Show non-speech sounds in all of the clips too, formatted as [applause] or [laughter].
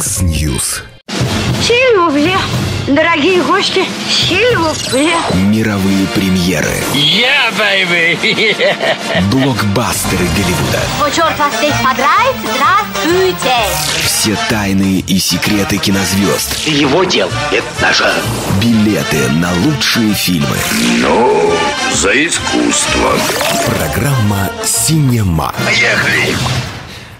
Яндекс Ньюс. Сильвупле. Дорогие гости, сильвупле. Мировые премьеры. Я, yeah, baby. Блокбастеры Голливуда. О, черт, вас здесь понравится? Здравствуйте. Все тайны и секреты кинозвезд. Его дел, это наша. Билеты на лучшие фильмы. Ну, за искусство. Программа «Синема». Поехали.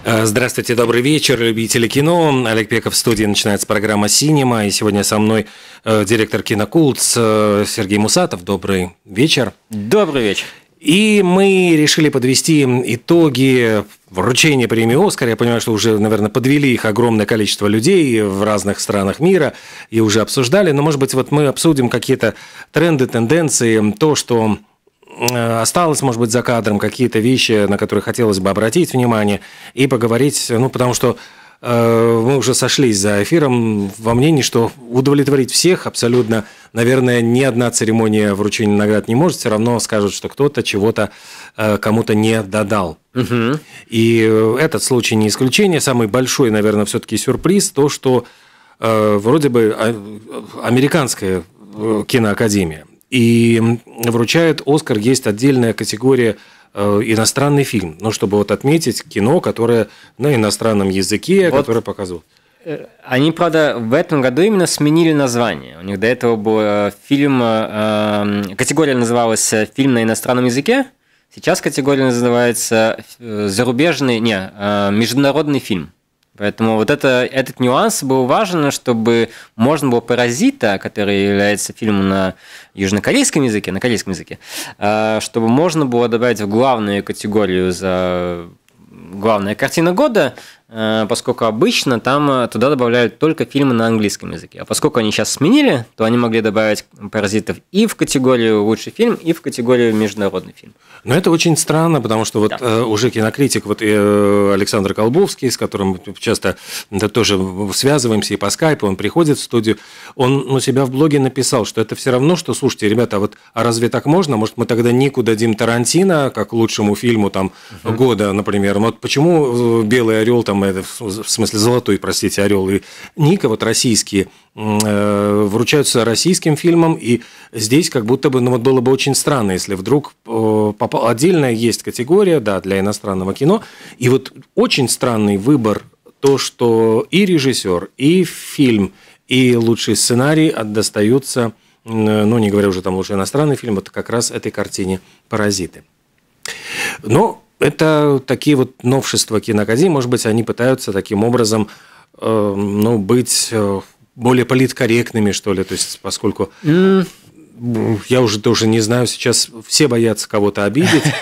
Э, здравствуйте, добрый вечер, любители кино. Олег Пеков в студии. Начинается программа «Синема». И сегодня со мной э, директор «Кинокулт» э, Сергей Мусатов. Добрый вечер. Добрый вечер. И мы решили подвести итоги вручения премии «Оскар». Я понимаю, что уже, наверное, подвели их огромное количество людей в разных странах мира и уже обсуждали. Но, может быть, вот мы обсудим какие-то тренды, тенденции, то, что Э, осталось, может быть, за кадром, какие-то вещи, на которые хотелось бы обратить внимание и поговорить, ну, потому что э, мы уже сошлись за эфиром во мнении, что удовлетворить всех абсолютно, наверное, ни одна церемония вручения наград не может, все равно скажут, что кто-то чего-то э, кому-то не додал. Угу. И этот случай не исключение. Самый большой, наверное, все-таки сюрприз то, что вроде бы а, американская киноакадемия и вручает Оскар. Есть отдельная категория э, иностранный фильм, ну, чтобы вот отметить кино, которое на иностранном языке, вот. которое показывают. Э, они, правда, в этом году именно сменили название. У них до этого был э, фильм, э, эм, категория называлась «Фильм на иностранном языке», сейчас категория называется «Зарубежный», не, э, «Международный фильм». Поэтому вот это, этот нюанс был важен, чтобы можно было «Паразита», который является фильмом на южнокорейском языке, на корейском языке, э, чтобы можно было добавить в главную категорию за главная картина года, Э, поскольку обычно там э, туда добавляют только фильмы на английском языке. А поскольку они сейчас сменили, то они могли добавить «Паразитов» и в категорию «Лучший фильм», и в категорию «Международный фильм». Но это очень странно, потому что вот да. Э, уже кинокритик вот Александр Колбовский, с которым часто тоже связываемся и по скайпу, он приходит в студию, он у ну, себя в блоге написал, что это все равно, что, слушайте, ребята, а вот а разве так можно? Может, мы тогда Нику дадим Тарантино как лучшему фильму там угу. года, например? Ну, вот почему «Белый орел» там самое, в смысле золотой, простите, орел и Ника, вот российские, э, вручаются российским фильмам, и здесь как будто бы, ну вот было бы очень странно, если вдруг попал... отдельная есть категория, да, для иностранного кино, и вот очень странный выбор то, что и режиссер, и фильм, и лучший сценарий достаются, э, ну, не говоря уже там лучший иностранный фильм, вот как раз этой картине «Паразиты». Но это такие вот новшества киноакадемии. Может быть, они пытаются таким образом э, ну, быть э, более политкорректными, что ли. То есть, поскольку mm. я уже тоже не знаю, сейчас все боятся кого-то обидеть. [laughs]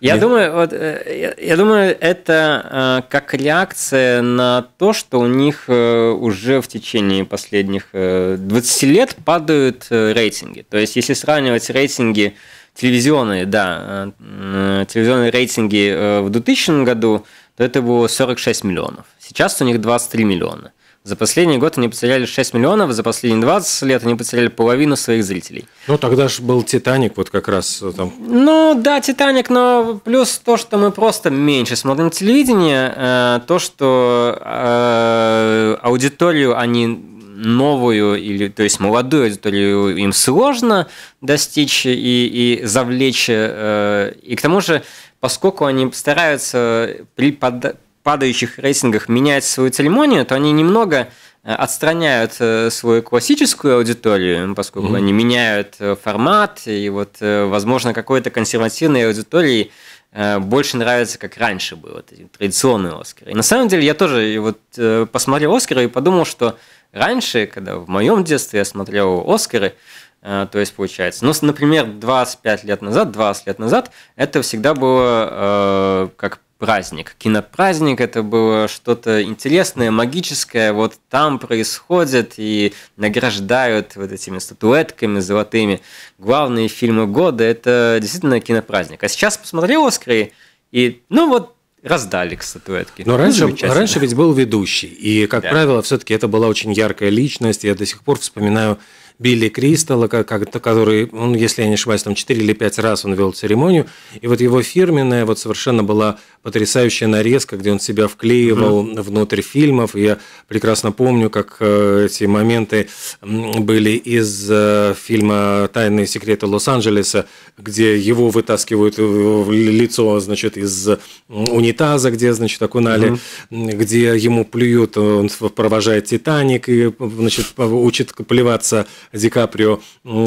Я думаю, вот, э, я, я думаю, это э, как реакция на то, что у них э, уже в течение последних э, 20 лет падают э, рейтинги. То есть, если сравнивать рейтинги э, телевизионные, да, э, телевизионные рейтинги э, в 2000 году, то это было 46 миллионов. Сейчас у них 23 миллиона. За последний год они потеряли 6 миллионов, за последние 20 лет они потеряли половину своих зрителей. Ну, тогда же был «Титаник» вот как раз э, там. Ну, да, «Титаник», но плюс то, что мы просто меньше смотрим телевидение, то, что аудиторию они новую или, то есть молодую аудиторию им сложно достичь и, и завлечь. Э, и к тому же, поскольку они стараются при падающих рейтингах менять свою церемонию, то они немного э, отстраняют э, свою классическую аудиторию, ну, поскольку mm-hmm. они меняют формат, и вот, возможно, какой-то консервативной аудитории больше нравится, как раньше было, традиционные оскары И на самом деле я тоже вот посмотрел оскары и подумал, что Раньше, когда в моем детстве я смотрел «Оскары», э, то есть получается. Ну, например, 25 лет назад, 20 лет назад, это всегда было э, как праздник. Кинопраздник это было что-то интересное, магическое. Вот там происходит и награждают вот этими статуэтками золотыми. Главные фильмы года это действительно кинопраздник. А сейчас посмотрел «Оскары» и, ну вот, Раздали статуэтки. Но раньше, раньше ведь был ведущий. И, как да. правило, все-таки это была очень яркая личность. Я до сих пор вспоминаю Билли Кристалла, который, он, если я не ошибаюсь, там 4 или 5 раз он вел церемонию. И вот его фирменная вот совершенно была потрясающая нарезка, где он себя вклеивал mm-hmm. внутрь фильмов. И я прекрасно помню, как э, эти моменты были из э, фильма «Тайные секреты Лос-Анджелеса», где его вытаскивают лицо, значит, из унитаза, где, значит, окунали, mm-hmm. где ему плюют, он провожает «Титаник» и, значит, учит плеваться Ди Каприо,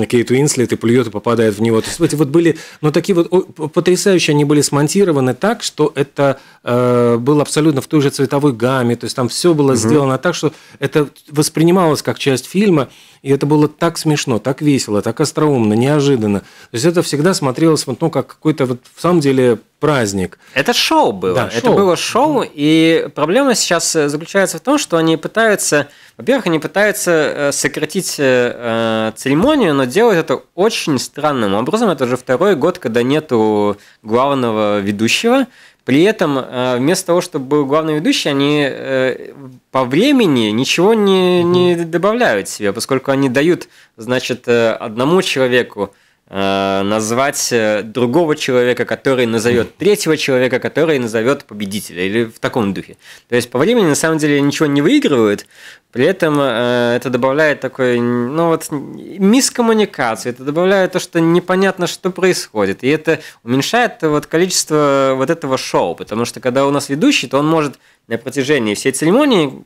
Кейт Уинслет и плюет и попадает в него. То есть эти вот были, ну такие вот потрясающие, они были смонтированы так, что это э, было абсолютно в той же цветовой гамме, то есть там все было угу. сделано так, что это воспринималось как часть фильма. И это было так смешно, так весело, так остроумно, неожиданно. То есть это всегда смотрелось вот, ну, как какой-то вот в самом деле праздник. Это шоу было. Да, шоу. это было шоу. И проблема сейчас э, заключается в том, что они пытаются, во-первых, они пытаются э, сократить э, э, церемонию, но делают это очень странным образом. Это уже второй год, когда нету главного ведущего. При этом, э, вместо того, чтобы был главный ведущий, они э, по времени ничего не, не добавляют себе, поскольку они дают, значит, э, одному человеку Э, назвать э, другого человека, который назовет третьего человека, который назовет победителя, или в таком духе. То есть по времени на самом деле ничего не выигрывают, при этом э, это добавляет такой, ну вот, мисс коммуникации, это добавляет то, что непонятно, что происходит, и это уменьшает вот количество вот этого шоу, потому что когда у нас ведущий, то он может на протяжении всей церемонии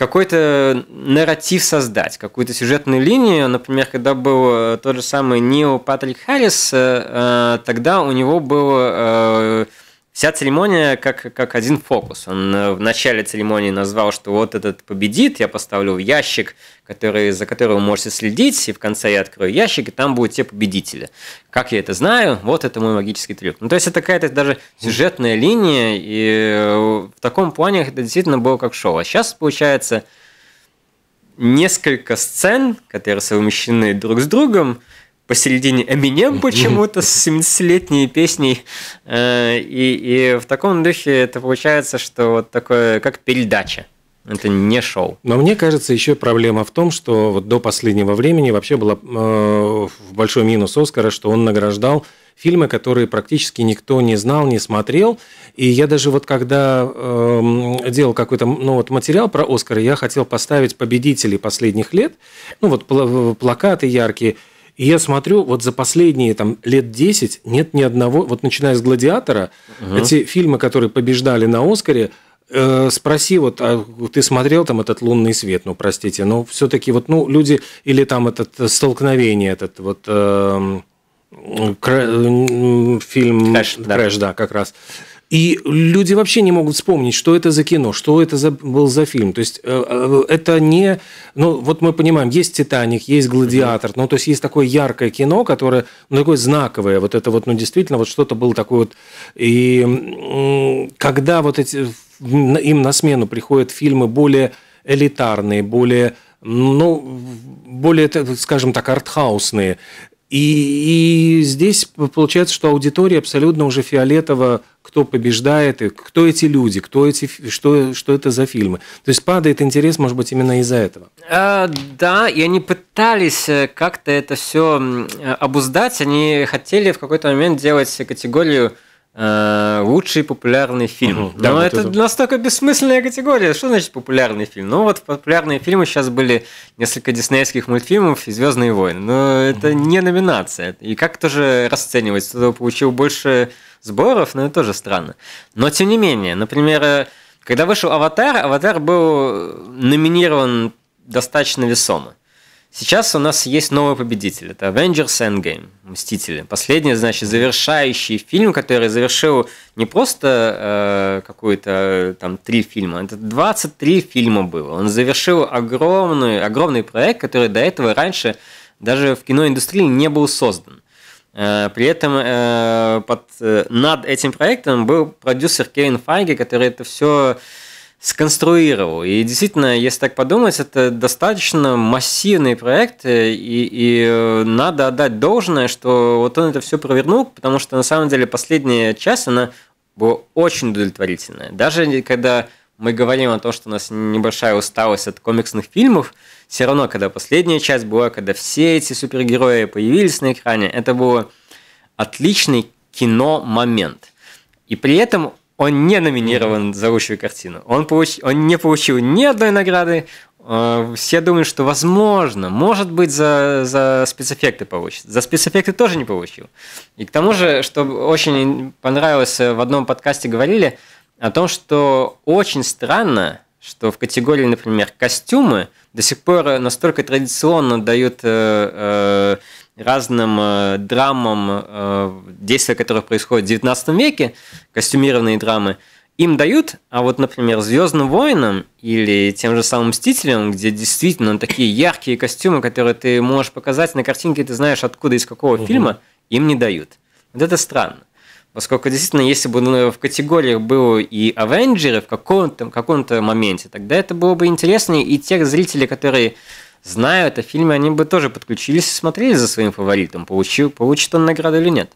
какой-то нарратив создать, какую-то сюжетную линию. Например, когда был э, тот же самый Нил Патрик Харрис, э, э, тогда у него был Вся церемония как, как один фокус. Он э, в начале церемонии назвал, что вот этот победит, я поставлю в ящик, который, за которым вы можете следить, и в конце я открою ящик, и там будут те победители. Как я это знаю? Вот это мой магический трюк. Ну, то есть это какая-то даже сюжетная линия, и э, в таком плане это действительно было как шоу. А сейчас, получается, несколько сцен, которые совмещены друг с другом, посередине Эминем [laughs] почему-то с 70-летней песней. Э, и, и в таком духе это получается, что вот такое, как передача. Это не шоу. Но мне кажется, еще проблема в том, что вот до последнего времени вообще был э, большой минус Оскара, что он награждал фильмы, которые практически никто не знал, не смотрел. И я даже вот когда э, делал какой-то ну, вот материал про Оскара, я хотел поставить победителей последних лет, ну вот э, плакаты яркие, и я смотрю, вот за последние там, лет 10 нет ни одного, вот начиная с «Гладиатора», угу. эти фильмы, которые побеждали на «Оскаре», э, спроси, вот а ты смотрел там этот лунный свет, ну простите, но все-таки вот ну люди или там этот э, столкновение, этот вот э, эм, крэ, фильм Крэш, Крэш да, как раз. И люди вообще не могут вспомнить, что это за кино, что это за, был за фильм. То есть э, э, это не... Ну, вот мы понимаем, есть «Титаник», есть «Гладиатор», ну, то есть есть такое яркое кино, которое, ну, такое знаковое, вот это вот, ну, действительно, вот что-то было такое вот... И когда вот эти... Им на смену приходят фильмы более элитарные, более, ну, более, скажем так, артхаусные, и, и здесь получается, что аудитория абсолютно уже фиолетово кто побеждает, и кто эти люди, кто эти, что, что это за фильмы. То есть падает интерес, может быть, именно из-за этого. А, да, и они пытались э, как-то это все обуздать. Они хотели в какой-то момент делать категорию э, лучший популярный фильм. Угу, да, Но вот это, это настолько бессмысленная категория. Что значит популярный фильм? Ну вот популярные фильмы сейчас были несколько диснеевских мультфильмов и Звездные войны. Но это угу. не номинация. И как тоже расценивать? Кто получил больше сборов, но ну, это тоже странно. Но тем не менее, например, э, когда вышел «Аватар», «Аватар» был э, номинирован достаточно весомо. Сейчас у нас есть новый победитель. Это Avengers Endgame, Мстители. Последний, значит, завершающий фильм, который завершил не просто э, какую-то э, там три фильма, это 23 фильма было. Он завершил огромный, огромный проект, который до этого раньше даже в киноиндустрии не был создан. Э, при этом э, под, э, над этим проектом был продюсер Кевин Файги, который это все сконструировал. И действительно, если так подумать, это достаточно массивный проект, и, и надо отдать должное, что вот он это все провернул, потому что на самом деле последняя часть, она была очень удовлетворительная. Даже когда мы говорим о том, что у нас небольшая усталость от комиксных фильмов, все равно, когда последняя часть была, когда все эти супергерои появились на экране, это был отличный кино-момент. И при этом он не номинирован за лучшую картину. Он, получ... он не получил ни одной награды. Э, все думают, что возможно, может быть, за, за спецэффекты получит. За спецэффекты тоже не получил. И к тому же, что очень понравилось, э, в одном подкасте говорили, о том, что очень странно, что в категории, например, костюмы до сих пор настолько традиционно дают э, э, разным э, драмам, э, действия которые происходят в 19 веке, костюмированные драмы, им дают, а вот, например, Звездным воинам или тем же самым Мстителям, где действительно такие яркие костюмы, которые ты можешь показать на картинке, ты знаешь, откуда, из какого угу. фильма, им не дают. Вот это странно. Поскольку действительно, если бы ну, в категориях было и Авенджеры в каком-то каком моменте, тогда это было бы интереснее, и те зрители, которые знают о фильме, они бы тоже подключились и смотрели за своим фаворитом, получил, получит он награду или нет.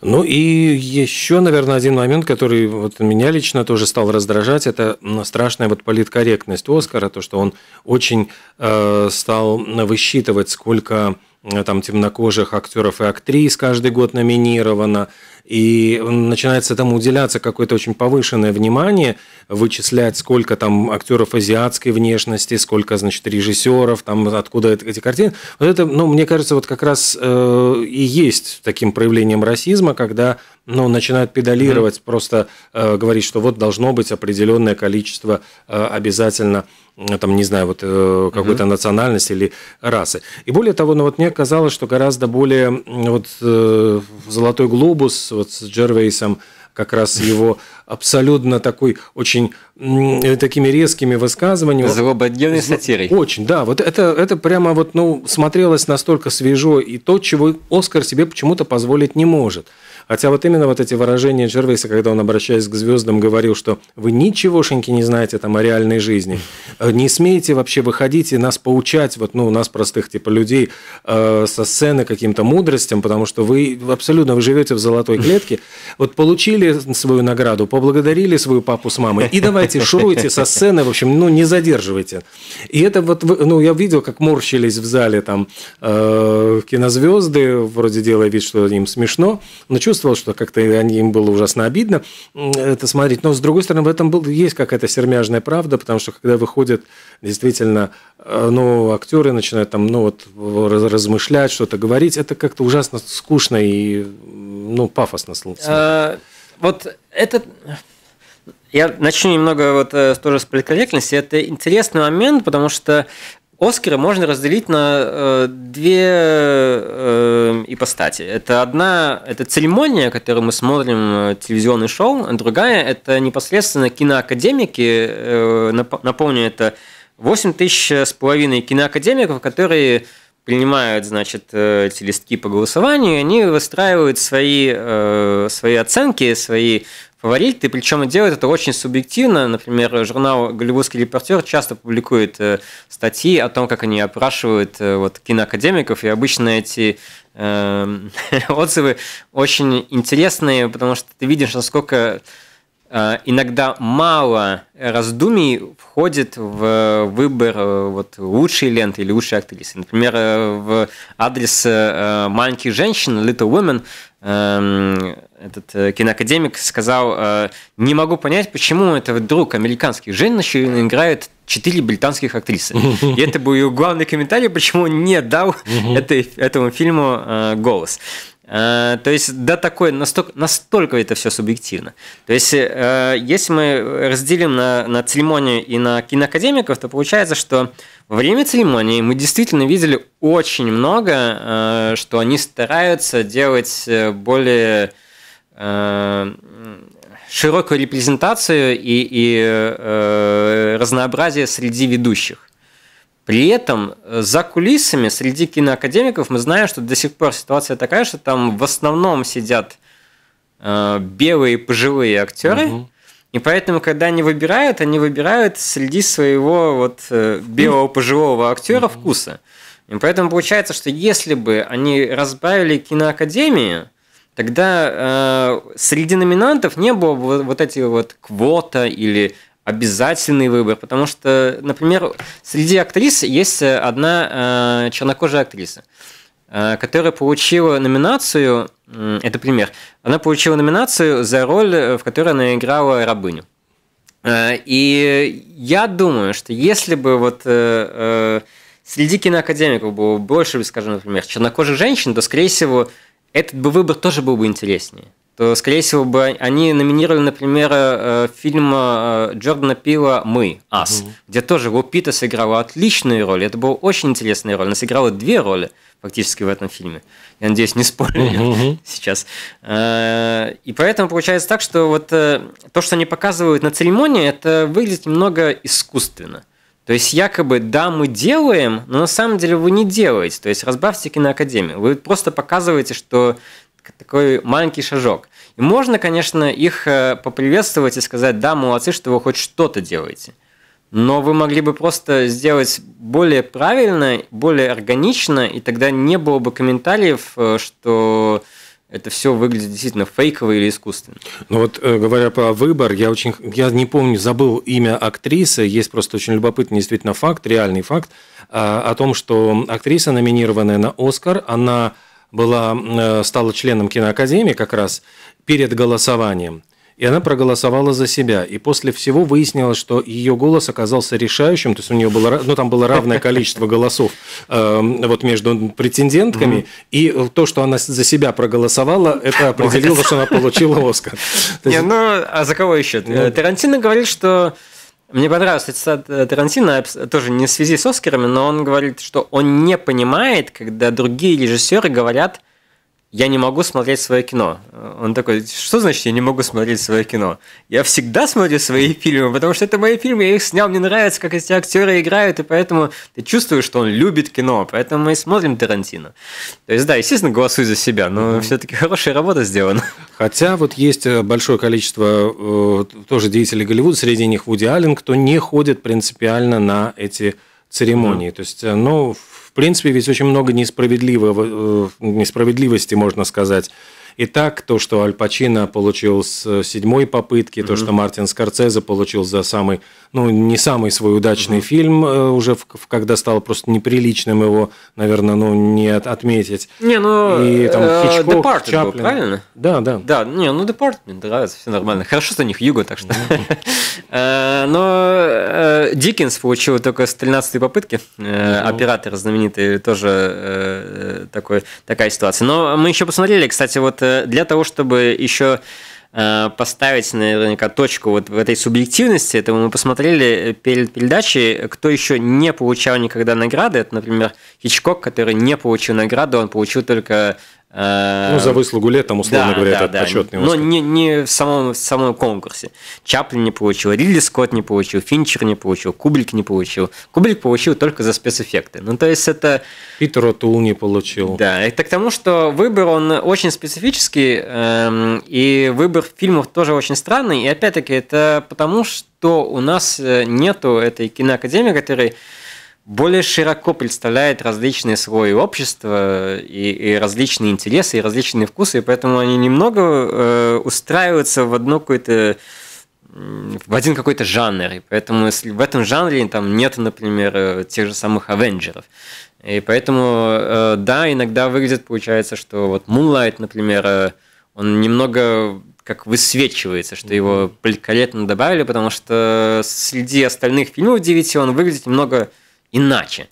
Ну и еще, наверное, один момент, который вот меня лично тоже стал раздражать, это страшная вот политкорректность Оскара, то, что он очень э, стал высчитывать, сколько Э, там темнокожих актеров и актрис каждый год номинировано, и начинается этому уделяться какое-то очень повышенное внимание, вычислять, сколько там актеров азиатской внешности, сколько, значит, режиссеров, там, откуда эти картины. Вот это, ну, мне кажется, вот как раз э, и есть таким проявлением расизма, когда ну, начинают педалировать, mm просто э, говорить, что вот должно быть определенное количество э, обязательно, э, там, не знаю, вот э, какой-то mm национальности или расы. И более того, ну, вот мне казалось, что гораздо более вот э, «Золотой глобус» вот с Джервейсом, как раз [laughs] его абсолютно такой очень э, такими резкими высказываниями. Злободневной сатирой. Очень, да. Вот это, это прямо вот, ну, смотрелось настолько свежо и то, чего Оскар себе почему-то позволить не может. Хотя вот именно вот эти выражения Джервейса, когда он, обращаясь к звездам, говорил, что вы ничегошеньки не знаете там о реальной жизни, э, не смейте вообще выходить и нас поучать, вот, ну, у нас простых типа людей, э, со сцены каким-то мудростям, потому что вы абсолютно, вы живете в золотой клетке, вот получили свою награду, поблагодарили свою папу с мамой, и давайте шуруйте со сцены, в общем, ну, не задерживайте. И это вот, ну, я видел, как морщились в зале там э, кинозвезды, вроде делая вид, что им смешно, но чувствую, чувствовал, что как-то им было ужасно обидно это смотреть. Но, с другой стороны, в этом был, есть какая-то сермяжная правда, потому что, когда выходят действительно э, ну, актеры начинают там, ну, вот, размышлять, что-то говорить, это как-то ужасно скучно и ну, пафосно слушается. Э, вот это... Я начну немного вот э, тоже с политкорректности. Это интересный момент, потому что Оскары можно разделить на э, две э, ипостати. Это одна, это церемония, которую мы смотрим э, телевизионный шоу, а другая это непосредственно киноакадемики. Э, напомню, это 8 тысяч с половиной киноакадемиков, которые принимают, значит, э, эти листки по голосованию, и они выстраивают свои, э, свои оценки, свои говорить. И причем делает это очень субъективно. Например, журнал «Голливудский репортер» часто публикует э, статьи о том, как они опрашивают э, вот, киноакадемиков. И обычно эти эм, [laughs] отзывы очень интересные, потому что ты видишь, насколько а, иногда мало раздумий входит в выбор э, вот, лучшей ленты или лучшей актрисы. Например, э, в адрес э, «Маленьких женщин» Little Women эм, этот киноакадемик сказал, не могу понять, почему это вдруг американские женщины играют четыре британских актрисы. И это был его главный комментарий, почему он не дал этому фильму голос. Э, то есть, да, такое, настолько, настолько это все субъективно. То есть, э, если мы разделим на, на церемонию и на киноакадемиков, то получается, что во время церемонии мы действительно видели очень много, э, что они стараются делать более широкую репрезентацию и, и разнообразие среди ведущих. При этом э, за кулисами среди киноакадемиков мы знаем, что до сих пор ситуация такая, что там в основном сидят э, белые пожилые актеры, угу. и поэтому, когда они выбирают, они выбирают среди своего вот э, белого пожилого актера угу. вкуса. И поэтому получается, что если бы они разбавили киноакадемию, тогда э, среди номинантов не было бы вот, вот эти вот квота или обязательный выбор, потому что, например, среди актрис есть э, одна э, чернокожая актриса, э, которая получила номинацию, э, это пример, она получила номинацию за роль, э, в которой она играла рабыню. Э, и я думаю, что если бы вот э, э, среди киноакадемиков было больше, скажем, например, чернокожих женщин, то, скорее всего, этот бы выбор тоже был бы интереснее то, скорее всего, бы они номинировали, например, э, фильм э, Джордана Пила «Мы», «Ас», угу. где тоже Лу сыграла отличную роль. Это была очень интересная роль. Она сыграла две роли фактически в этом фильме. Я надеюсь, не спорю угу. [laughs] сейчас. Э, и поэтому получается так, что вот то, что они показывают на церемонии, это выглядит немного искусственно. То есть якобы да, мы делаем, но на самом деле вы не делаете. То есть разбавьте киноакадемию. Вы просто показываете, что такой маленький шажок. И можно, конечно, их э, поприветствовать и сказать, да, молодцы, что вы хоть что-то делаете. Но вы могли бы просто сделать более правильно, более органично, и тогда не было бы комментариев, э, что это все выглядит действительно фейково или искусственно. Ну вот, э, говоря про выбор, я очень, я не помню, забыл имя актрисы, есть просто очень любопытный действительно факт, реальный факт, о том, что актриса, номинированная на «Оскар», она была, э, стала членом киноакадемии как раз перед голосованием. И она проголосовала за себя. И после всего выяснилось, что ее голос оказался решающим. То есть у нее было, ну, там было равное количество голосов э, вот между претендентками. Mm-hmm. И то, что она за себя проголосовала, это определило, что она получила Оскар. Не, ну, а за кого еще? Ну, Тарантино говорит, что мне понравилась цитата э, Тарантино, тоже не в связи с Оскарами, но он говорит, что он не понимает, когда другие режиссеры говорят – я не могу смотреть свое кино. Он такой, что значит я не могу смотреть свое кино? Я всегда смотрю свои [laughs] фильмы, потому что это мои фильмы, я их снял, мне нравится, как эти актеры играют, и поэтому ты чувствуешь, что он любит кино, поэтому мы и смотрим Тарантино. То есть, да, естественно, голосую за себя, но mm-hmm. все-таки хорошая работа сделана. [laughs] Хотя вот есть э, большое количество э, тоже деятелей Голливуда, среди них Вуди Аллен, кто не ходит принципиально на эти церемонии. Mm-hmm. То есть, э, ну, в в принципе, ведь очень много несправедливого, э, несправедливости, можно сказать, и так, то, что Аль Пачино получил с э, седьмой попытки, то, что Мартин Скорцезе получил за самый, ну, не самый свой удачный mm фильм, э, уже в, в, когда стало просто неприличным его, наверное, ну, не от, отметить. Не, ну, и там э, Хичкок, Департмент Чаплин. Был, правильно? Да, да. Да, не, ну, Департмент нравится, все нормально. Хорошо, что них Юго, так что... [laughs] Но Диккенс получил только с 13 попытки. Оператор знаменитый тоже такая ситуация. Но мы еще посмотрели, кстати, вот для того, чтобы еще э, поставить наверняка точку вот в этой субъективности. Это мы посмотрели перед передачей, кто еще не получал никогда награды. Это, например, Хичкок, который не получил награду, он получил только Э, ну, за выслугу лет, там, условно да, говоря, да, это да, почетный Но не, не в, самом, в самом конкурсе. Чаплин не получил, Ридли Скотт не получил, Финчер не получил, Кублик не получил. Кублик получил только за спецэффекты. Ну, то есть это... Питер Отул не получил. Да, это к тому, что выбор, он очень специфический, эм, и выбор фильмов тоже очень странный. И опять-таки, это потому, что у нас э, нету этой киноакадемии, которая более широко представляет различные слои общества и, и различные интересы, и различные вкусы, и поэтому они немного э, устраиваются в одно какое-то в один какой-то жанр, и поэтому если в этом жанре там нет, например, э, тех же самых Авенджеров. И поэтому, э, да, иногда выглядит, получается, что вот Moonlight, например, э, он немного как высвечивается, что его великолепно добавили, потому что среди остальных фильмов 9 он выглядит немного иначе.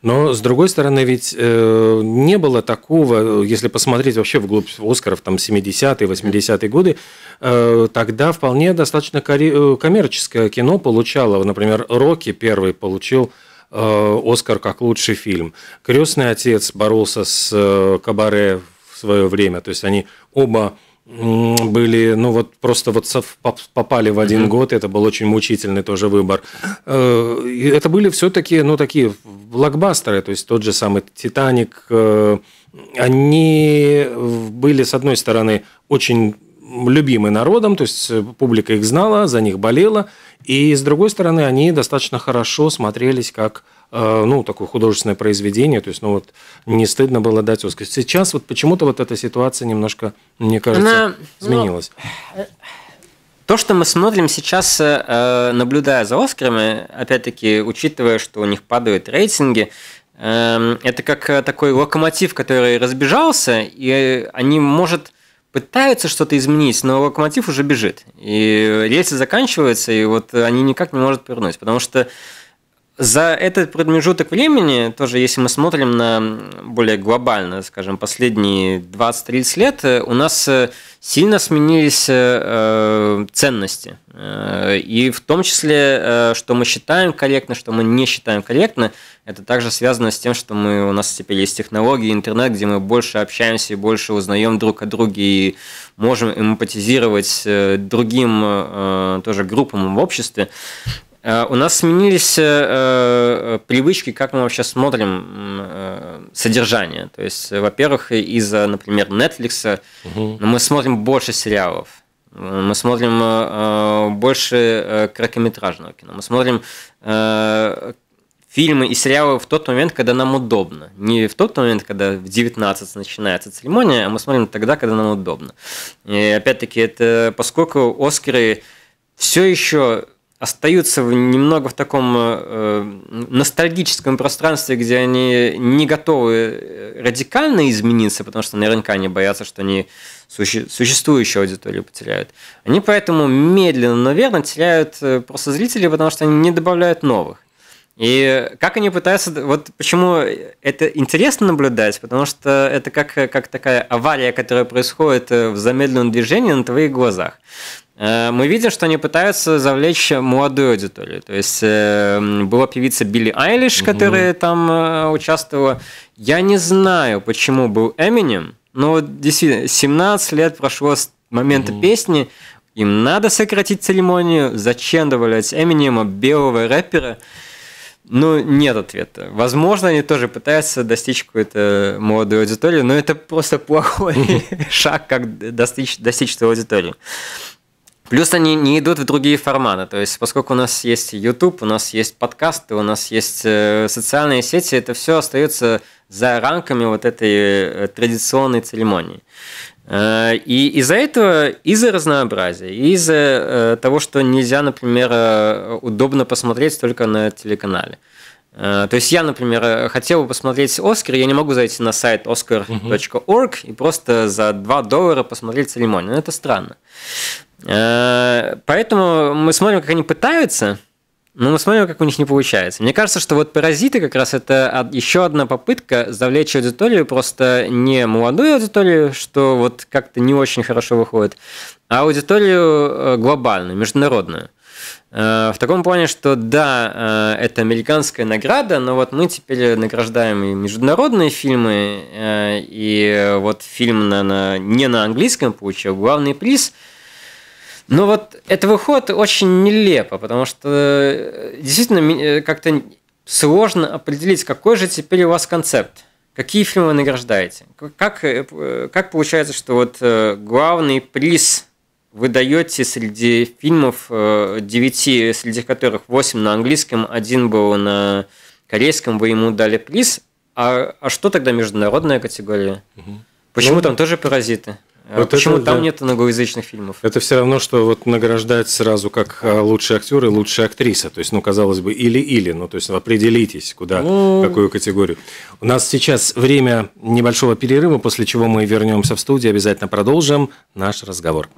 Но, с другой стороны, ведь э, не было такого, если посмотреть вообще вглубь Оскаров, там, 70-е, 80-е годы, э, тогда вполне достаточно э, коммерческое кино получало. Например, «Рокки» первый получил э, «Оскар» как лучший фильм. «Крестный отец» боролся с э, «Кабаре» в свое время. То есть они оба были, ну вот просто вот попали в один mm-hmm. год, это был очень мучительный тоже выбор. Э, это были все-таки, ну такие блокбастеры, то есть тот же самый «Титаник», э, они были, с одной стороны, очень любимы народом, то есть э, публика их знала, за них болела – и, с другой стороны, они достаточно хорошо смотрелись как э, ну, такое художественное произведение, то есть, ну, вот, не стыдно было дать Оскар. Сейчас вот почему-то вот эта ситуация немножко, мне кажется, Она, изменилась. Ну, э, то, что мы смотрим сейчас, э, наблюдая за Оскарами, опять-таки, учитывая, что у них падают рейтинги, эм, это как такой локомотив, который разбежался, и они, может, пытаются что-то изменить, но локомотив уже бежит. И рельсы заканчиваются, и вот они никак не могут повернуть, потому что за этот промежуток времени, тоже если мы смотрим на более глобально, скажем, последние 20-30 лет, э, у нас э, сильно сменились э, э ценности. И в том числе, что мы считаем корректно, что мы не считаем корректно, это также связано с тем, что мы, у нас теперь есть технологии, интернет, где мы больше общаемся и больше узнаем друг о друге и можем эмпатизировать другим э, тоже группам в обществе. Э, у нас сменились э, э, привычки, как мы вообще смотрим содержание. То есть, во-первых, из-за, например, Netflix угу. мы смотрим больше сериалов. Мы смотрим больше короткометражного кино. Мы смотрим фильмы и сериалы в тот момент, когда нам удобно. Не в тот момент, когда в 19 начинается церемония, а мы смотрим тогда, когда нам удобно. И опять-таки, это поскольку Оскары все еще остаются немного в таком э, э, ностальгическом пространстве, где они не готовы э, радикально измениться, потому что наверняка они боятся, что они суще- существующую аудиторию потеряют. Они поэтому медленно, но верно теряют э, просто зрителей, потому что они не добавляют новых. И как они пытаются... Вот почему это интересно наблюдать, потому что это как, как такая авария, которая происходит в замедленном движении на твоих глазах. Э, мы видим, что они пытаются завлечь молодую аудиторию. То есть э, была певица Билли Айлиш, которая угу. там э, участвовала. Я не знаю, почему был Эминем, но действительно, 17 лет прошло с момента угу. песни, им надо сократить церемонию, зачем добавлять Эминема, белого рэпера? Ну, нет ответа. Возможно, они тоже пытаются достичь какой-то молодой аудитории, но это просто плохой [laughs] шаг, как достичь, достичь этой аудитории. Плюс они не идут в другие форматы. То есть, поскольку у нас есть YouTube, у нас есть подкасты, у нас есть э, социальные сети, это все остается за рамками вот этой э, традиционной церемонии. Э, и из-за этого, из-за разнообразия, из-за того, что нельзя, например, удобно посмотреть только на телеканале. Э, то есть я, например, э, хотел бы посмотреть «Оскар», я не могу зайти на сайт oscar.org и просто за 2 доллара посмотреть церемонию. Ну, это странно. Э, поэтому мы смотрим, как они пытаются, но мы смотрим, как у них не получается. Мне кажется, что вот «Паразиты» как раз это еще одна попытка завлечь аудиторию, просто не молодую аудиторию, что вот как-то не очень хорошо выходит, а аудиторию глобальную, международную. Э, в таком плане, что да, э, это американская награда, но вот мы теперь награждаем и международные фильмы, э, и вот фильм наверное, не на английском получил главный приз. Но вот этот выход очень нелепо, потому что действительно как-то сложно определить, какой же теперь у вас концепт. Какие фильмы вы награждаете? Как, как получается, что вот главный приз вы даете среди фильмов 9, э, среди которых 8 на английском, один был на корейском, вы ему дали приз. А, а что тогда международная категория? Угу. Почему ну, там тоже паразиты? А вот Почему это, там да. нет многоязычных фильмов? Это все равно, что вот награждать сразу как а, лучший актер и лучшая актриса. То есть, ну, казалось бы, или-или. Ну, то есть, определитесь, куда, ну... какую категорию. У нас сейчас время небольшого перерыва, после чего мы вернемся в студию, обязательно продолжим наш разговор.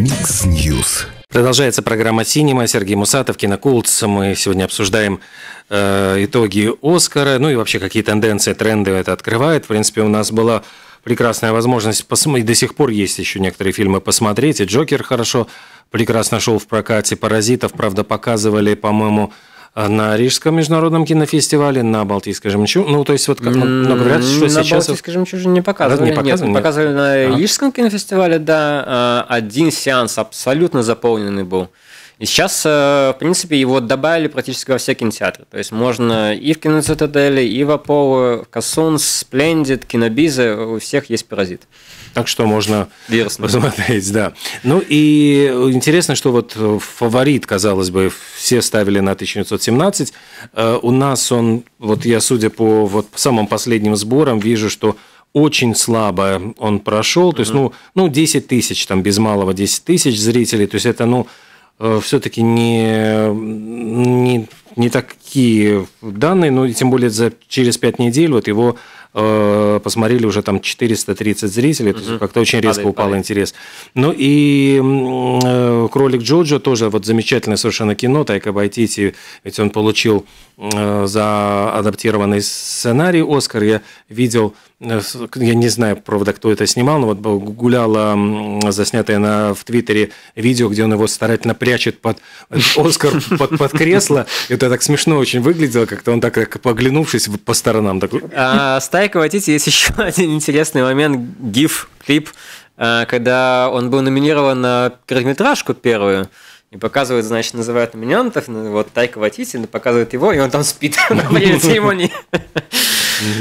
Микс Ньюс. Продолжается программа «Синема». Сергей Мусатов, Кинокулц. Мы сегодня обсуждаем э, итоги «Оскара», ну и вообще какие тенденции, тренды это открывает. В принципе, у нас была прекрасная возможность посмотреть, до сих пор есть еще некоторые фильмы посмотреть, и «Джокер» хорошо, прекрасно шел в прокате, «Паразитов», правда, показывали, по-моему, а на Рижском международном кинофестивале, на Балтийской жемчужине. Ну, то есть, вот как ну, много ну, говорят, что на сейчас... На Балтийской жемчужине не показывали. Не показывали, нет, ну, нет. показывали на а? Рижском кинофестивале, да. А, один сеанс абсолютно заполненный был. И сейчас, э, в принципе, его добавили практически во все кинотеатры. То есть можно и в киноцитадели, и в Аполло, в Кассунс, Сплендит, Кинобиза, у всех есть паразит. Так что можно Версно. посмотреть, да. Ну и интересно, что вот э, фаворит, казалось бы, все ставили на 1917. Э, у нас он, вот я, судя по вот самым последним сборам, вижу, что очень слабо он прошел. То есть, ну, ну 10 тысяч, там без малого 10 тысяч зрителей. То есть, это, ну, Э, все-таки не, не, не такие данные, но тем более за, через 5 недель вот его э, посмотрели уже там 430 зрителей, угу. как-то очень резко падает, упал падает. интерес. Ну и э, «Кролик Джоджо» тоже вот замечательное совершенно кино, Тайка Байтити, ведь он получил Э, за адаптированный сценарий «Оскар». Я видел, э, я не знаю, правда, кто это снимал, но вот гуляла заснятое на, в Твиттере видео, где он его старательно прячет под «Оскар», под, под кресло. Это так смешно очень выглядело, как-то он так, как поглянувшись по сторонам. Такой... А, Стайка, водите, есть [laughs] еще один интересный момент, гиф, клип, э, когда он был номинирован на короткометражку первую, и показывают, значит, называют номинантов, вот Тайка Ватитин, показывает его, и он там спит. [laughs] На его не...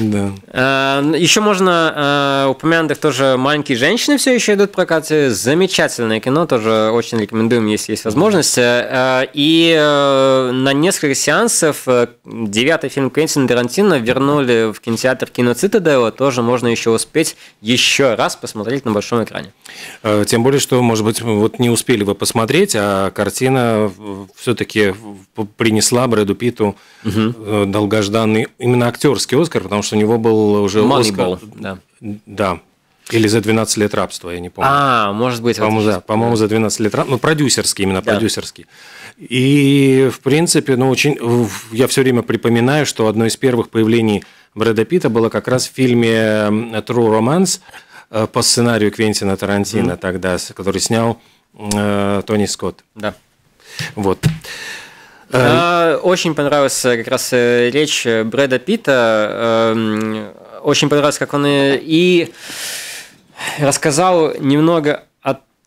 Да. Э, еще можно э, упомянутых тоже «Маленькие женщины» все еще идут в прокате. Замечательное кино, тоже очень рекомендуем, если есть возможность. Э, и на несколько сеансов девятый фильм Квентина Тарантино вернули в кинотеатр кино Цитадела. Тоже можно еще успеть еще раз посмотреть на большом экране. Тем более, что, может быть, вот не успели вы посмотреть, а картина все-таки принесла Брэду Питу угу. долгожданный именно актерский Оскар, потому что у него был уже Moneyball, Оскар. да. Да, или за 12 лет рабства, я не помню. А, может быть. По-моему, да, по-моему, за 12 лет рабства. Ну, продюсерский, именно да. продюсерский. И, в принципе, ну, очень... Я все время припоминаю, что одно из первых появлений Брэда Питта было как раз в фильме «True Romance» э, по сценарию Квентина Тарантино mm-hmm. тогда, который снял э, Тони Скотт. Да. Вот. Э, эм. э, очень понравилась э, как раз речь Брэда Питта. Эм, очень понравилось, как он и рассказал немного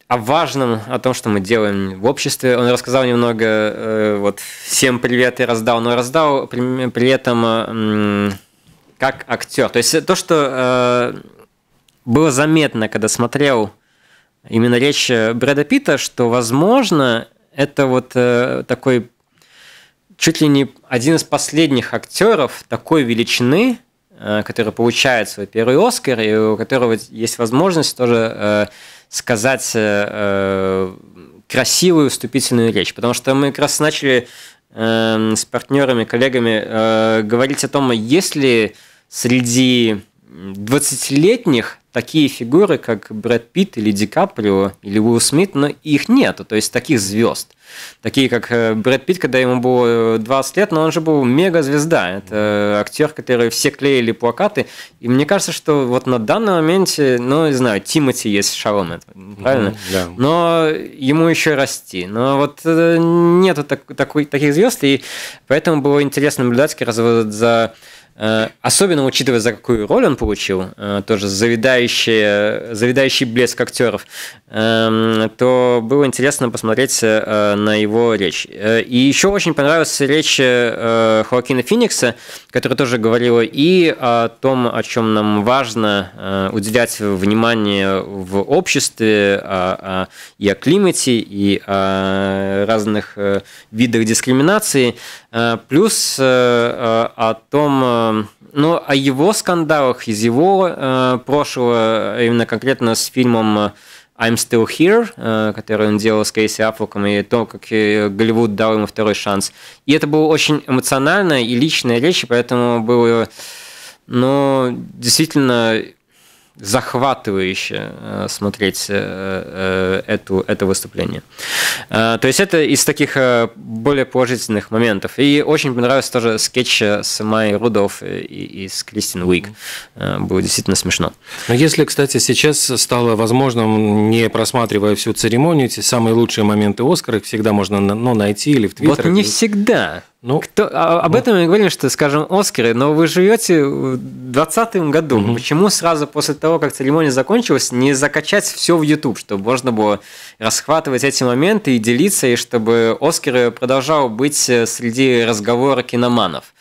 о важном, о том, что мы делаем в обществе. Он рассказал немного, вот, всем привет и раздал, но раздал при, при этом как актер. То есть то, что было заметно, когда смотрел именно речь Брэда Питта, что, возможно, это вот такой чуть ли не один из последних актеров такой величины, э, который получает свой первый Оскар, и у которого есть возможность тоже э, сказать э, красивую вступительную речь. Потому что мы как раз начали эм, с партнерами, коллегами говорить о том, а есть ли среди 20-летних такие фигуры, как Брэд Питт или Ди Каприо или Уилл Смит, но их нету, то есть таких звезд. Такие, как э, Брэд Питт, когда ему было 20 э, лет, но он же был мега-звезда. Это э, актер, который все клеили плакаты. И мне кажется, что вот на данный момент, ну, не знаю, Тимати есть шалом, правильно? Mm-hmm, да. Но ему еще расти. Но вот нету так, такой, таких звезд, и поэтому было интересно наблюдать как раз вот за Э, особенно учитывая, за какую роль он получил, э, тоже завидающий, завидающий блеск актеров, эм, то было интересно посмотреть э, на его речь. И еще очень понравилась речь Хоакина Феникса, которая тоже говорила и о том, о чем нам важно уделять внимание в обществе, а, а, и о климате, и о разных видах дискриминации. Э, плюс э, э, о том, ну, о его скандалах из его прошлого, именно конкретно с фильмом I'm Still Here, который он делал с Кейси Аффлеком, и то, как Голливуд дал ему второй шанс. И это было очень эмоциональная и личная речь, поэтому было, но ну, действительно захватывающе э, смотреть э, э, эту, это выступление. То есть это из таких более положительных моментов. И очень понравился тоже скетч с Майей Рудolf и, и с Кристин Уик. Было действительно смешно. Но если, кстати, сейчас стало возможным, не просматривая всю церемонию, те самые лучшие моменты Оскара, их всегда можно ну, найти или в Твиттере. Вот не всегда. Ну, Кто, а, об ну. этом мы говорили, что, скажем, Оскары, но вы живете в 2020 году. Угу. Почему сразу после того, как церемония закончилась, не закачать все в YouTube, чтобы можно было расхватывать эти моменты и делиться, и чтобы Оскары продолжал быть э, среди разговора киноманов?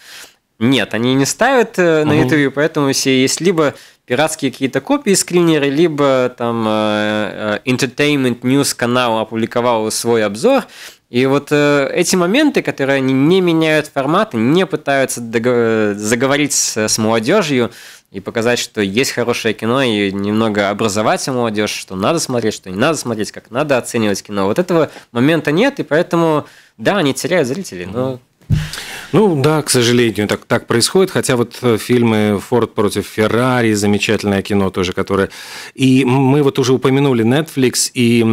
Нет, они не ставят э, на YouTube, поэтому все есть либо пиратские какие-то копии скринеры, либо там э, Entertainment News канал опубликовал свой обзор, и вот э, эти моменты, которые они не меняют форматы, не пытаются договор... Э, заговорить с, с молодежью и показать, что есть хорошее кино, и немного образовать молодежь, что надо смотреть, что не надо смотреть, как надо оценивать кино. Вот этого момента нет, и поэтому, да, они теряют зрителей, но... Ну да, к сожалению, так, так происходит. Хотя вот э, фильмы «Форд против Феррари», замечательное кино тоже, которое... И мы вот уже упомянули Netflix, и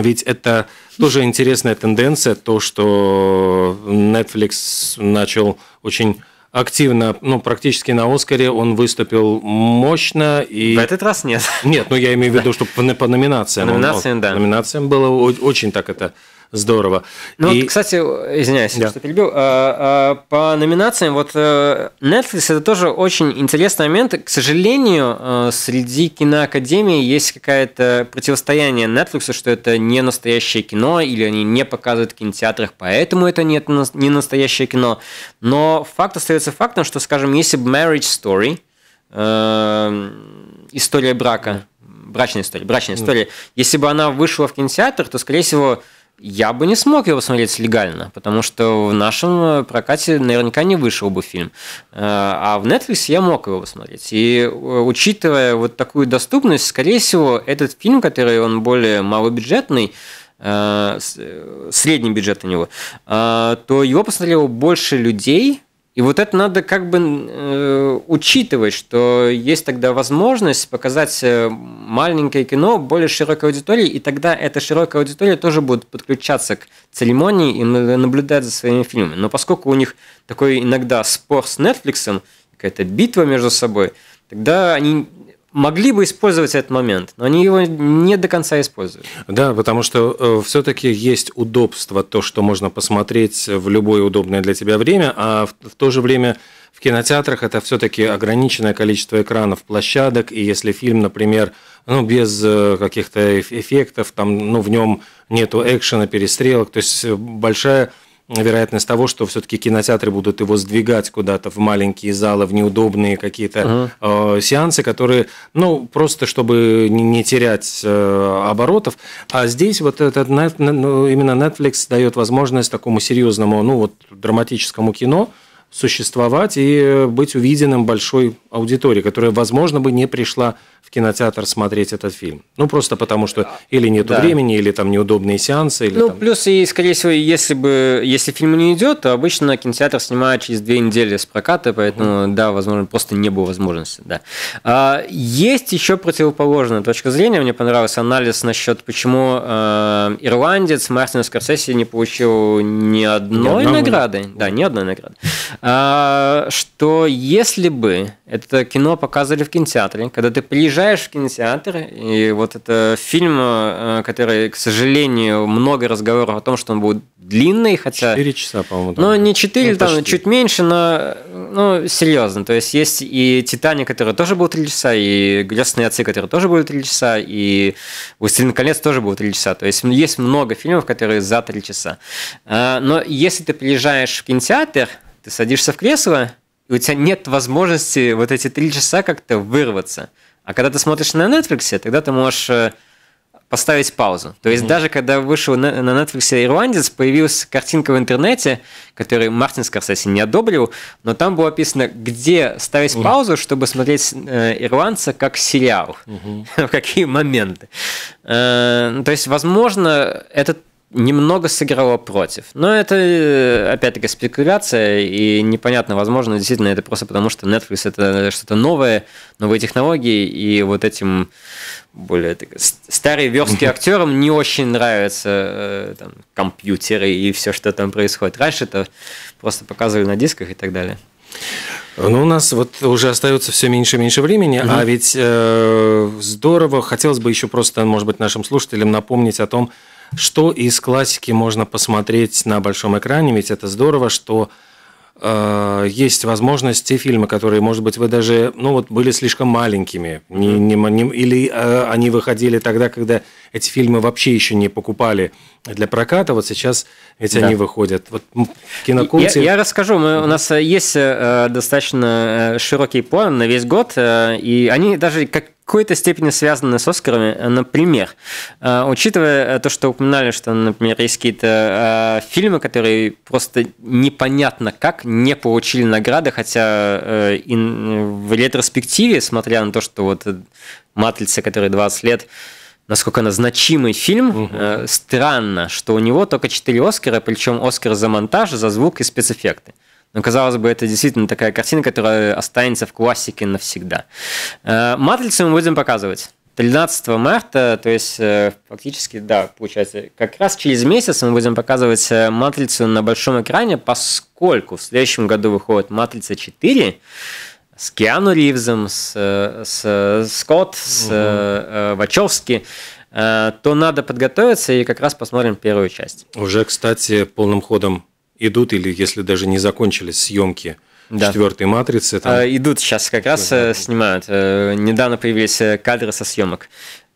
ведь это тоже интересная тенденция, то, что Netflix начал очень активно, ну, практически на Оскаре он выступил мощно. И... В этот раз нет. Нет, ну я имею в виду, что по номинациям. По номинациям, он, ну, да. По номинациям было очень так это здорово. Ну, и... вот, кстати, извиняюсь, да. что перебил. А, а, по номинациям, вот э, Netflix это тоже очень интересный момент. К сожалению, э, среди киноакадемии есть какое-то противостояние Netflix, что это не настоящее кино, или они не показывают в кинотеатрах, поэтому это нет, не настоящее кино. Но факт остается фактом, что, скажем, если бы Marriage Story, э, история брака, брачная история, брачная история, если бы она вышла в кинотеатр, то, скорее всего, я бы не смог его смотреть легально, потому что в нашем э, прокате наверняка не вышел бы фильм. Э, а в Netflix я мог его посмотреть. И э, учитывая вот такую доступность, скорее всего, этот фильм, который он более малобюджетный, средний бюджет у него, то его посмотрело больше людей, и вот это надо как бы э, учитывать, что есть тогда возможность показать э, маленькое кино более широкой аудитории, и тогда эта широкая аудитория тоже будет подключаться к церемонии и наблюдать за своими фильмами. Но поскольку у них такой иногда спор с Netflix, какая-то битва между собой, тогда они могли бы использовать этот момент, но они его не до конца используют. Да, потому что э, все-таки есть удобство, то, что можно посмотреть в любое удобное для тебя время, а в, в то же время в кинотеатрах это все-таки ограниченное количество экранов, площадок, и если фильм, например, ну, без э, каких-то эффектов, там, ну, в нем нету экшена, перестрелок, то есть э, большая вероятность того, что все-таки кинотеатры будут его сдвигать куда-то в маленькие залы, в неудобные какие-то uh-huh. э, сеансы, которые, ну, просто чтобы не, не терять э, оборотов. А здесь вот этот, ну, именно Netflix дает возможность такому серьезному, ну, вот драматическому кино существовать и быть увиденным большой аудиторией, которая, возможно, бы не пришла в кинотеатр смотреть этот фильм. Ну, просто потому что или нет да. времени, или там неудобные сеансы. Или ну, там... плюс, и, скорее всего, если бы если фильм не идет, то обычно кинотеатр снимает через две недели с проката, поэтому, угу. да, возможно, просто не было возможности. Да. А, есть еще противоположная точка зрения. Мне понравился анализ насчет, почему э, ирландец Мартин Скорсеси не получил ни одной ни награды. Да, ни одной награды. А, что если бы это кино показывали в кинотеатре, когда ты приезжаешь приезжаешь в кинотеатр, и вот это фильм, э, который, к сожалению, много разговоров о том, что он будет длинный, хотя... четыре часа, по-моему. Ну, не четыре, ну, там почти. чуть меньше, но, ну, серьезно. То есть, есть и «Титаник», который тоже был три часа, и «Грязные отцы», которые тоже будут три часа, и «Властелин колец» тоже был три часа. То есть, есть много фильмов, которые за три часа. А, но если ты приезжаешь в кинотеатр, ты садишься в кресло, и у тебя нет возможности вот эти три часа как-то вырваться. А когда ты смотришь на Netflix, тогда ты можешь э, поставить паузу. То есть mm даже когда вышел на, Netflix «Ирландец», появилась картинка в интернете, которую Мартин Скорсесе не одобрил, но там было описано, где ставить mm паузу, чтобы смотреть э, «Ирландца» как сериал, mm [laughs] в какие моменты. Э, ну, то есть, возможно, этот немного сыграло против. Но это, э, опять-таки, спекуляция, и непонятно, возможно, действительно, это просто потому, что Netflix — это что-то новое, новые технологии, и вот этим более так, старые верстки актерам не очень нравятся э, там, компьютеры и все, что там происходит. Раньше это просто показывали на дисках и так далее. Ну, у нас вот уже остается все меньше и меньше времени, угу. а ведь э, здорово, хотелось бы еще просто, может быть, нашим слушателям напомнить о том, что из классики можно посмотреть на большом экране? Ведь это здорово, что э, есть возможность те фильмы, которые, может быть, вы даже, ну вот, были слишком маленькими, не, не, не, или э, они выходили тогда, когда эти фильмы вообще еще не покупали для проката, вот сейчас ведь да. они выходят. Вот кинокурсы... Я, я расскажу, мы, у нас э, есть э, э достаточно э, широкий план на весь год, э, и они даже как какой-то степени связаны с Оскарами. Э, например, э, учитывая э, то, что упоминали, что, например, есть какие-то фильмы, которые просто непонятно как не получили награды, хотя в ретроспективе, смотря на то, что вот «Матрица», который 20 лет, насколько она значимый фильм. Угу. странно, что у него только 4 Оскара, причем Оскар за монтаж, за звук и спецэффекты. Но, казалось бы, это действительно такая картина, которая останется в классике навсегда. Э, Матрицу мы будем показывать. 13 марта, то есть э, фактически, да, получается, как раз через месяц мы будем показывать э, «Матрицу» на большом экране, поскольку в следующем году выходит «Матрица 4», с Киану Ривзом, с, с Скотт, с угу. Вачовски, то надо подготовиться и как раз посмотрим первую часть. Уже, кстати, полным ходом идут, или если даже не закончились съемки да. четвертой матрицы. Там... А, идут сейчас как раз да. Э, снимают. Э, недавно появились э, кадры со съемок.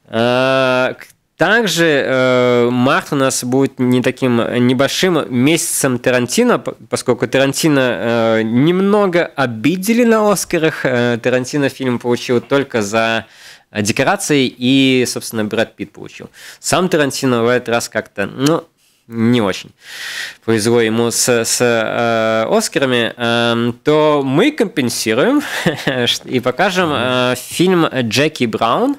А, также э, март у нас будет не таким небольшим месяцем Тарантино, поскольку Тарантино э, немного обидели на Оскарах. Э, Тарантино фильм получил только за декорации, и, собственно, Брэд Питт получил. Сам Тарантино в этот раз как-то, ну, не очень повезло ему с, с э, Оскарами, э, то мы компенсируем [laughs] и покажем э, фильм Джеки Браун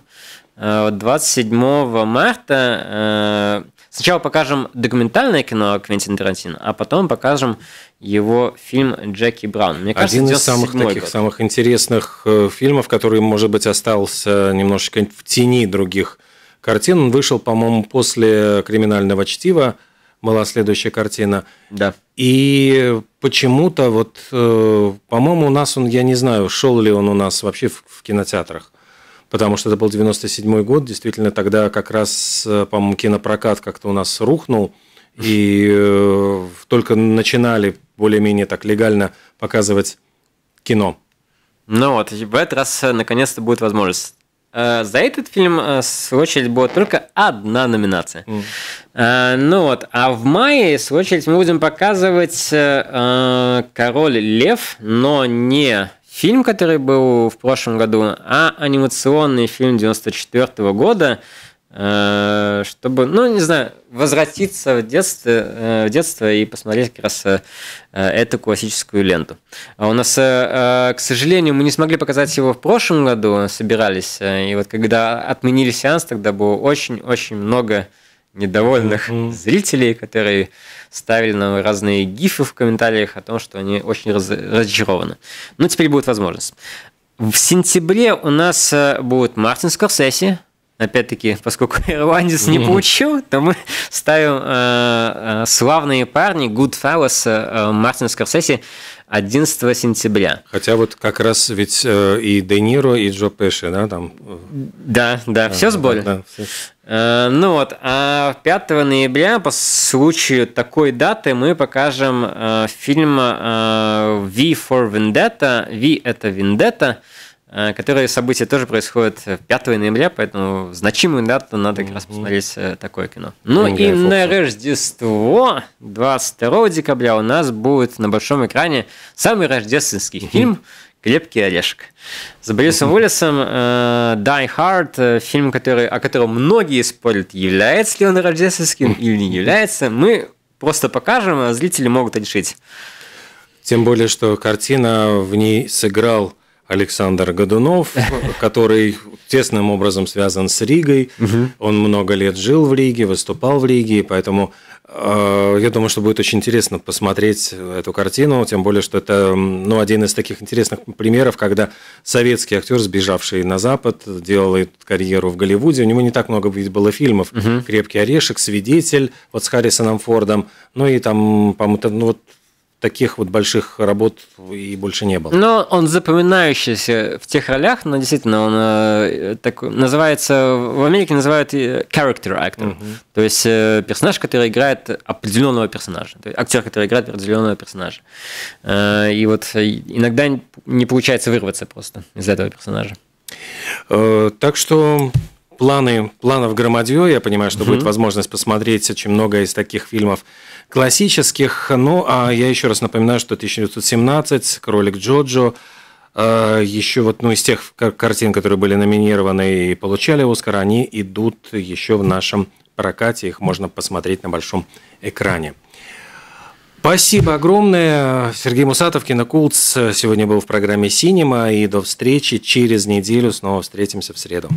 27 э, марта. Э, сначала покажем документальное кино Квентина Тарантино, а потом покажем его фильм Джеки Браун. Мне кажется, Один из самых таких год. самых интересных э, фильмов, который, может быть, остался немножечко в тени других картин. Он вышел, по-моему, после «Криминального чтива», была следующая картина. Да. И почему-то вот, э, по-моему, у нас он, я не знаю, шел ли он у нас вообще в, в кинотеатрах, потому что это был 97 год, действительно тогда как раз, э, по-моему, кинопрокат как-то у нас рухнул, и э, только начинали более-менее так легально показывать кино. Ну вот, в этот раз наконец-то будет возможность Э, за этот фильм, э, в свою очередь, будет только одна номинация. Mm. ну вот, а в мае, в свою очередь, мы будем показывать а, «Король лев», но не фильм, который был в прошлом году, а анимационный фильм 94 года – Э, чтобы, ну, не знаю, возвратиться в детство, э, в детство и посмотреть как раз э, эту классическую ленту. А у нас, к сожалению, мы не смогли показать его в прошлом году, собирались, и вот когда отменили сеанс, тогда было очень-очень много недовольных mm-hmm. зрителей, которые ставили нам разные гифы в комментариях о том, что они очень раз- разочарованы. Но теперь будет возможность. В сентябре у нас будет Мартин Скорсеси, опять-таки, поскольку [laughs] ирландец не получил, то мы ставим э, э, «Славные парни» Goodfellas э, Мартина Скорсезе 11 сентября. Хотя вот как раз ведь э, и Де Ниро, и Джо Пеши, да, там? Да, да, все с болью. Да, все. Э, ну вот, а 5 ноября по случаю такой даты мы покажем э, фильм э, V for Vendetta. V – это Vendetta. Э, которые события тоже происходят 5 э, ноября, поэтому значимую дату надо как раз посмотреть э, такое кино. Ну и на Рождество 22 декабря у нас будет на большом экране самый рождественский фильм «Крепкий орешек». С Брюсом Уиллисом э, «Die Hard», фильм, который, о котором многие спорят, является ли он рождественским или не является, мы просто покажем, а зрители могут решить. Тем более, что картина в ней сыграл Александр Годунов, [laughs] который тесным образом связан с Ригой. Он много лет жил в Риге, выступал в Риге, поэтому э, я думаю, что будет очень интересно посмотреть эту картину, тем более, что это ну, один из таких интересных примеров, когда советский актер, сбежавший на Запад, делал карьеру в Голливуде. У него не так много ведь было фильмов. Угу. «Крепкий орешек», «Свидетель» вот с Харрисоном Фордом. Ну и там, по-моему, ну, вот таких вот больших работ и больше не было. Но он запоминающийся в тех ролях, но действительно он э, так, называется, в Америке называют э, character actor, угу. то есть э, персонаж, который играет определенного персонажа, то есть актер, который играет определенного персонажа. Э, и вот иногда не получается вырваться просто из этого персонажа. Э, так что планы, планов громадье. Я понимаю, что угу. будет возможность посмотреть очень много из таких фильмов классических. Ну, а я еще раз напоминаю, что 1917, «Кролик Джоджо», э, еще вот, ну, из тех картин, которые были номинированы и получали Оскар, они идут еще в нашем прокате, их можно посмотреть на большом экране. Спасибо огромное. Сергей Мусатов, Кинокулт, сегодня был в программе «Синема». И до встречи через неделю. Снова встретимся в среду.